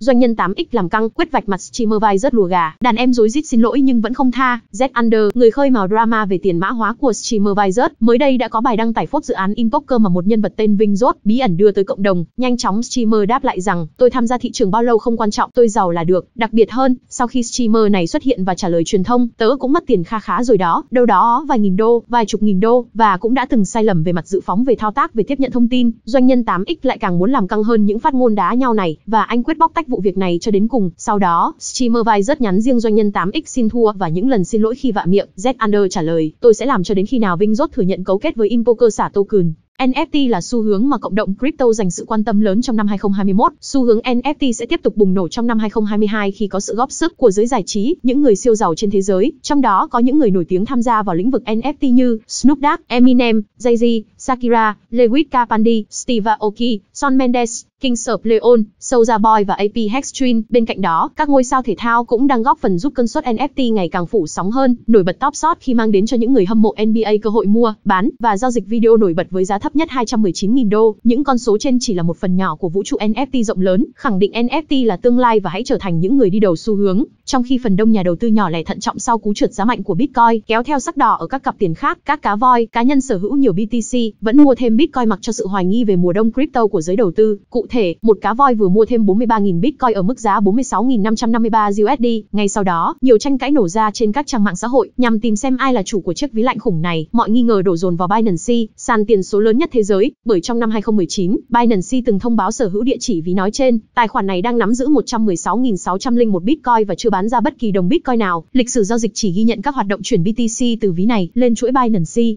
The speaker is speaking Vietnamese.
Doanh nhân 8X làm căng, quyết vạch mặt streamer vai rất lùa gà, đàn em dối rít xin lỗi nhưng vẫn không tha. Z Under, người khơi mào drama về tiền mã hóa của streamer vai rớt, mới đây đã có bài đăng tải phốt dự án Inpoker mà một nhân vật tên Vinh Rốt bí ẩn đưa tới cộng đồng. Nhanh chóng streamer đáp lại rằng, tôi tham gia thị trường bao lâu không quan trọng, tôi giàu là được. Đặc biệt hơn, sau khi streamer này xuất hiện và trả lời truyền thông, tớ cũng mất tiền kha khá rồi đó, đâu đó vài nghìn đô, vài chục nghìn đô và cũng đã từng sai lầm về mặt dự phóng về thao tác về tiếp nhận thông tin. Doanh nhân 8X lại càng muốn làm căng hơn những phát ngôn đá nhau này và anh quyết bóc tách vụ việc này cho đến cùng. Sau đó, streamer vai rất nhắn riêng doanh nhân 8X xin thua và những lần xin lỗi khi vạ miệng, Z Under trả lời, tôi sẽ làm cho đến khi nào Vinh rốt thừa nhận cấu kết với Impoker xả token. NFT là xu hướng mà cộng đồng crypto dành sự quan tâm lớn trong năm 2021. Xu hướng NFT sẽ tiếp tục bùng nổ trong năm 2022 khi có sự góp sức của giới giải trí, những người siêu giàu trên thế giới, trong đó có những người nổi tiếng tham gia vào lĩnh vực NFT như Snoop Dogg, Eminem, Jay-Z, Shakira, Lewis Capaldi, Steve Aoki, Shawn Mendes, King of Leon, Soulja Boy và AP Hextreme. Bên cạnh đó, các ngôi sao thể thao cũng đang góp phần giúp cơn sốt NFT ngày càng phủ sóng hơn, nổi bật top shot khi mang đến cho những người hâm mộ NBA cơ hội mua, bán và giao dịch video nổi bật với giá thấp nhất 219.000 đô. Những con số trên chỉ là một phần nhỏ của vũ trụ NFT rộng lớn, khẳng định NFT là tương lai và hãy trở thành những người đi đầu xu hướng. Trong khi phần đông nhà đầu tư nhỏ lẻ thận trọng sau cú trượt giá mạnh của Bitcoin, kéo theo sắc đỏ ở các cặp tiền khác, các cá voi, cá nhân sở hữu nhiều BTC vẫn mua thêm Bitcoin mặc cho sự hoài nghi về mùa đông crypto của giới đầu tư. Cụ thể, một cá voi vừa mua thêm 43.000 Bitcoin ở mức giá 46.553 USD. Ngay sau đó, nhiều tranh cãi nổ ra trên các trang mạng xã hội nhằm tìm xem ai là chủ của chiếc ví lạnh khủng này. Mọi nghi ngờ đổ dồn vào Binance, sàn tiền số lớn nhất thế giới, bởi trong năm 2019, Binance từng thông báo sở hữu địa chỉ ví nói trên, tài khoản này đang nắm giữ 116.601 Bitcoin và chưa bán bán ra bất kỳ đồng Bitcoin nào. Lịch sử giao dịch chỉ ghi nhận các hoạt động chuyển BTC từ ví này lên chuỗi Binance.